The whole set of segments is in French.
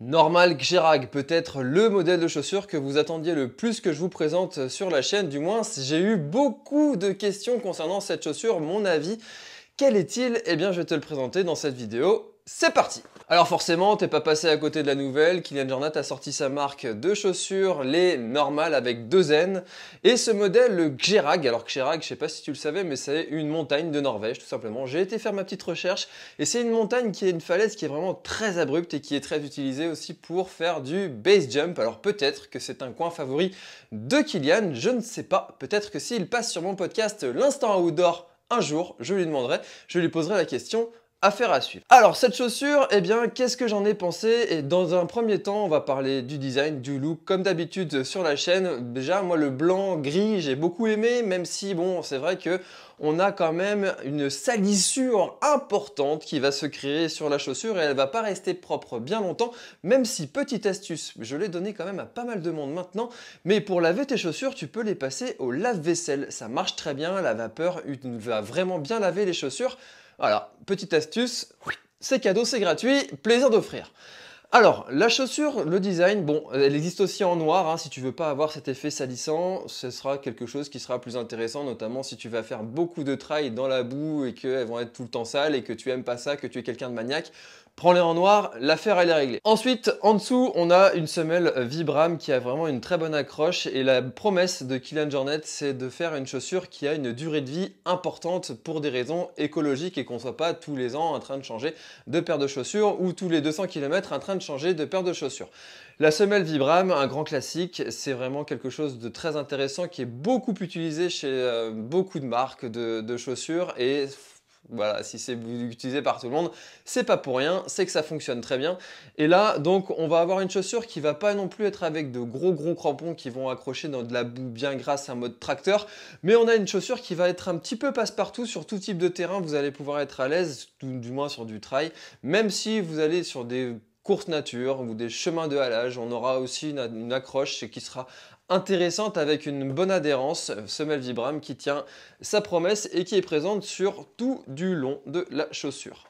Normal Gérard, peut-être le modèle de chaussure que vous attendiez le plus que je vous présente sur la chaîne, du moins j'ai eu beaucoup de questions concernant cette chaussure, mon avis. Quel est-il Eh bien je vais te le présenter dans cette vidéo c'est parti Alors forcément, t'es pas passé à côté de la nouvelle, Kylian Jornat a sorti sa marque de chaussures, les normales avec deux N, et ce modèle, le Gjerag, alors Gjerag, je sais pas si tu le savais, mais c'est une montagne de Norvège, tout simplement. J'ai été faire ma petite recherche, et c'est une montagne qui est une falaise qui est vraiment très abrupte et qui est très utilisée aussi pour faire du base jump, alors peut-être que c'est un coin favori de Kylian, je ne sais pas, peut-être que s'il passe sur mon podcast l'instant outdoor un jour, je lui demanderai, je lui poserai la question Affaire à suivre. Alors cette chaussure, eh bien qu'est-ce que j'en ai pensé Et dans un premier temps, on va parler du design, du look, comme d'habitude sur la chaîne. Déjà, moi le blanc, gris, j'ai beaucoup aimé, même si bon, c'est vrai que on a quand même une salissure importante qui va se créer sur la chaussure et elle va pas rester propre bien longtemps, même si, petite astuce, je l'ai donné quand même à pas mal de monde maintenant, mais pour laver tes chaussures, tu peux les passer au lave-vaisselle. Ça marche très bien, la vapeur va vraiment bien laver les chaussures. Voilà, petite astuce, c'est cadeau, c'est gratuit, plaisir d'offrir. Alors, la chaussure, le design, bon, elle existe aussi en noir, hein, si tu veux pas avoir cet effet salissant, ce sera quelque chose qui sera plus intéressant, notamment si tu vas faire beaucoup de trail dans la boue et qu'elles vont être tout le temps sales et que tu aimes pas ça, que tu es quelqu'un de maniaque, prends-les en noir, l'affaire elle est réglée. Ensuite, en dessous, on a une semelle euh, Vibram qui a vraiment une très bonne accroche et la promesse de Kilian Jornet, c'est de faire une chaussure qui a une durée de vie importante pour des raisons écologiques et qu'on soit pas tous les ans en train de changer de paire de chaussures ou tous les 200 km en train de changer de paire de chaussures. La semelle Vibram, un grand classique, c'est vraiment quelque chose de très intéressant qui est beaucoup utilisé chez euh, beaucoup de marques de, de chaussures et voilà, si c'est utilisé par tout le monde, c'est pas pour rien, c'est que ça fonctionne très bien. Et là, donc, on va avoir une chaussure qui va pas non plus être avec de gros gros crampons qui vont accrocher dans de la boue bien grasse un mode tracteur, mais on a une chaussure qui va être un petit peu passe-partout sur tout type de terrain, vous allez pouvoir être à l'aise, du, du moins sur du trail, même si vous allez sur des courte nature ou des chemins de halage. On aura aussi une, accroche qui sera intéressante avec une bonne adhérence, semelle Vibram qui tient sa promesse et qui est présente sur tout du long de la chaussure.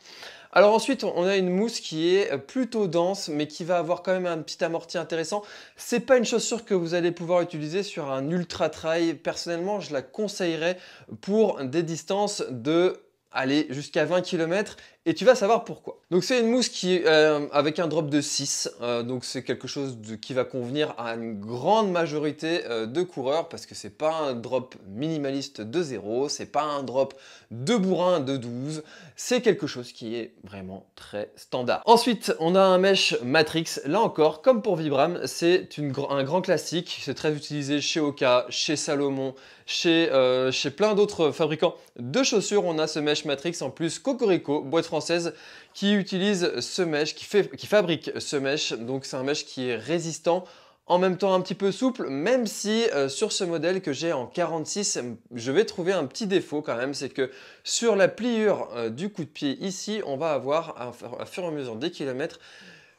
Alors ensuite, on a une mousse qui est plutôt dense, mais qui va avoir quand même un petit amorti intéressant. C'est pas une chaussure que vous allez pouvoir utiliser sur un ultra trail. Personnellement, je la conseillerais pour des distances de aller jusqu'à 20 km et tu vas savoir pourquoi. Donc c'est une mousse qui euh, avec un drop de 6, euh, donc c'est quelque chose qui va convenir à une grande majorité euh, de coureurs parce que c'est pas un drop minimaliste de 0, c'est pas un drop de bourrin de 12, c'est quelque chose qui est vraiment très standard. Ensuite, on a un mesh Matrix, là encore, comme pour Vibram, c'est un grand classique, c'est très utilisé chez Oka, chez Salomon, chez, chez plein d'autres fabricants de chaussures, on a ce mesh Matrix en plus Cocorico, boîte française qui utilise ce mesh, qui, fabrique ce mesh, Donc c'est un mèche qui est résistant en même temps un petit peu souple, même si euh, sur ce modèle que j'ai en 46, je vais trouver un petit défaut quand même, c'est que sur la pliure euh, du coup de pied ici, on va avoir, à, à fur et à mesure des kilomètres,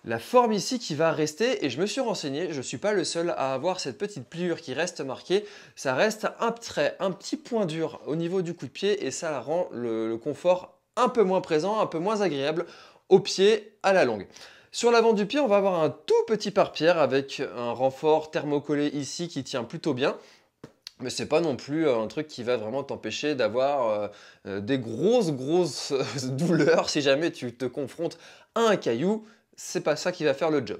la forme ici qui va rester, et je me suis renseigné, je ne suis pas le seul à avoir cette petite pliure qui reste marquée, ça reste un trait, un petit point dur au niveau du coup de pied, et ça rend le, confort un peu moins présent, un peu moins agréable au pied à la longue. Sur l'avant du pied, on va avoir un tout petit pare-pierre avec un renfort thermocollé ici qui tient plutôt bien. Mais c'est pas non plus euh, un truc qui va vraiment t'empêcher d'avoir euh, euh, des grosses grosses douleurs si jamais tu te confrontes à un caillou c'est pas ça qui va faire le job.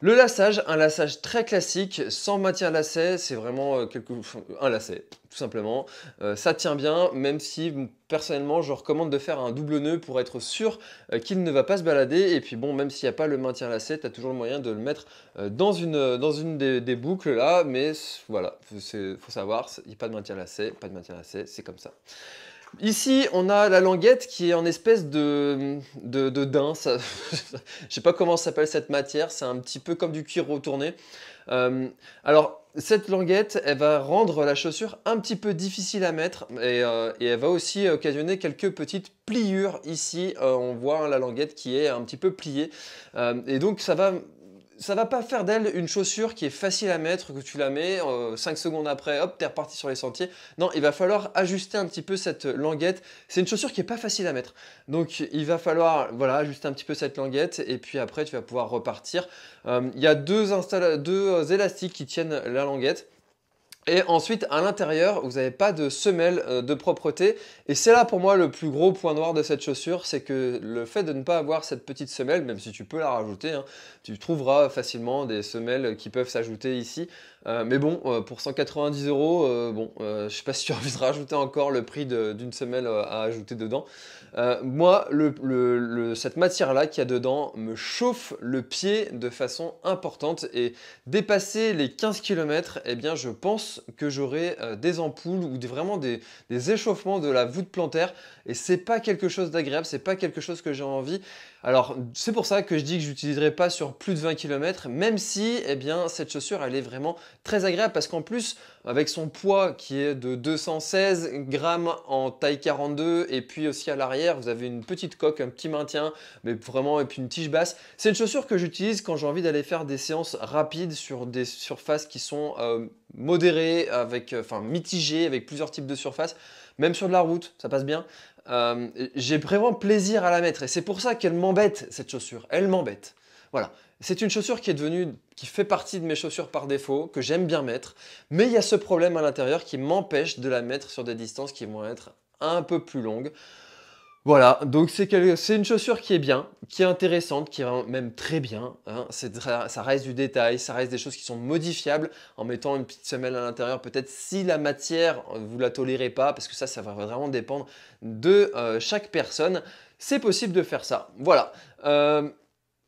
Le lassage, un lassage très classique, sans maintien lacet, c'est vraiment euh, quelque... un lacet, tout simplement. Euh, ça tient bien, même si personnellement je recommande de faire un double nœud pour être sûr euh, qu'il ne va pas se balader. Et puis bon, même s'il n'y a pas le maintien lacet, tu as toujours le moyen de le mettre dans une, dans une des, des boucles là. Mais voilà, il faut savoir, il n'y a pas de maintien lacet, pas de maintien lacet, c'est comme ça. Ici, on a la languette qui est en espèce de, de, je ne Je sais pas comment s'appelle cette matière. C'est un petit peu comme du cuir retourné. Euh, alors, cette languette, elle va rendre la chaussure un petit peu difficile à mettre et, euh, elle va aussi occasionner quelques petites pliures. Ici, euh, on voit hein, la languette qui est un petit peu pliée. et donc, ça va ça va pas faire d'elle une chaussure qui est facile à mettre, que tu la mets, 5 euh, secondes après, hop, t'es reparti sur les sentiers. Non, il va falloir ajuster un petit peu cette languette. C'est une chaussure qui est pas facile à mettre. Donc il va falloir voilà, ajuster un petit peu cette languette et puis après tu vas pouvoir repartir. Euh, il y a deux, deux euh, élastiques qui tiennent la languette. Et ensuite, à l'intérieur, vous n'avez pas de semelle euh, de propreté. Et c'est là pour moi le plus gros point noir de cette chaussure, c'est que le fait de ne pas avoir cette petite semelle, même si tu peux la rajouter, hein, tu trouveras facilement des semelles qui peuvent s'ajouter ici. Euh, mais bon, euh, pour 190 euros, bon, ne je sais pas si tu as envie de rajouter encore le prix d'une semelle à ajouter dedans. moi, le, cette matière-là qu'il y a dedans me chauffe le pied de façon importante et dépasser les 15 km, eh bien, je pense que j'aurai euh, des ampoules ou vraiment des, des échauffements de la voûte plantaire et c'est pas quelque chose d'agréable, c'est pas quelque chose que j'ai envie. Alors c'est pour ça que je dis que je n'utiliserai pas sur plus de 20 km, même si eh bien, cette chaussure elle est vraiment très agréable parce qu'en plus avec son poids qui est de 216 grammes en taille 42 et puis aussi à l'arrière vous avez une petite coque, un petit maintien mais vraiment et puis une tige basse. C'est une chaussure que j'utilise quand j'ai envie d'aller faire des séances rapides sur des surfaces qui sont euh, modérées, avec, enfin mitigées avec plusieurs types de surfaces même sur de la route, ça passe bien. Euh, j'ai vraiment plaisir à la mettre et c'est pour ça qu'elle m'embête cette chaussure. Elle m'embête. Voilà. C'est une chaussure qui est devenue, qui fait partie de mes chaussures par défaut, que j'aime bien mettre, mais il y a ce problème à l'intérieur qui m'empêche de la mettre sur des distances qui vont être un peu plus longues. Voilà, donc c'est une chaussure qui est bien, qui est intéressante, qui va même très bien. Hein. Ça reste du détail, ça reste des choses qui sont modifiables en mettant une petite semelle à l'intérieur. Peut-être si la matière, euh, vous la tolérez pas, parce que ça, ça va vraiment dépendre de euh, chaque personne. C'est possible de faire ça. Voilà. Euh,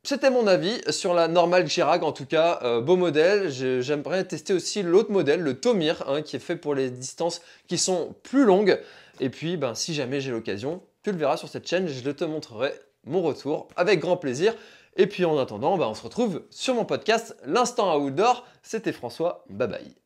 c'était mon avis sur la normale Chirac, en tout cas, beau modèle. J'aimerais tester aussi l'autre modèle, le Tomir, hein, qui est fait pour les distances qui sont plus longues. Et puis, ben, si jamais j'ai l'occasion, tu le verras sur cette chaîne, je te montrerai mon retour avec grand plaisir. Et puis en attendant, bah, on se retrouve sur mon podcast L'Instant Outdoor. C'était François, bye bye.